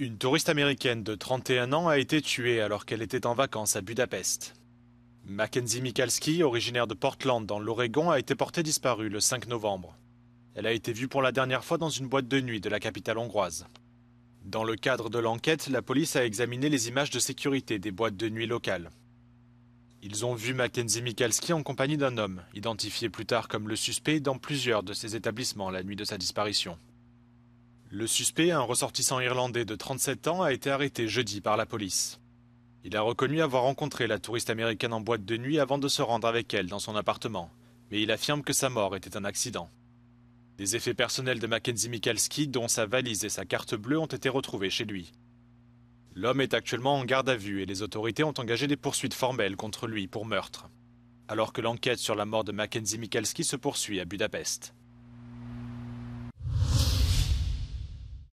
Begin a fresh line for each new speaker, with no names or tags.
Une touriste américaine de 31 ans a été tuée alors qu'elle était en vacances à Budapest. Mackenzie Mikalski, originaire de Portland dans l'Oregon, a été portée disparue le 5 novembre. Elle a été vue pour la dernière fois dans une boîte de nuit de la capitale hongroise. Dans le cadre de l'enquête, la police a examiné les images de sécurité des boîtes de nuit locales. Ils ont vu Mackenzie Mikalski en compagnie d'un homme, identifié plus tard comme le suspect dans plusieurs de ses établissements la nuit de sa disparition. Le suspect, un ressortissant irlandais de 37 ans, a été arrêté jeudi par la police. Il a reconnu avoir rencontré la touriste américaine en boîte de nuit avant de se rendre avec elle dans son appartement, mais il affirme que sa mort était un accident. Des effets personnels de Mackenzie Mikalski, dont sa valise et sa carte bleue, ont été retrouvés chez lui. L'homme est actuellement en garde à vue et les autorités ont engagé des poursuites formelles contre lui pour meurtre, alors que l'enquête sur la mort de Mackenzie Mikalski se poursuit à Budapest.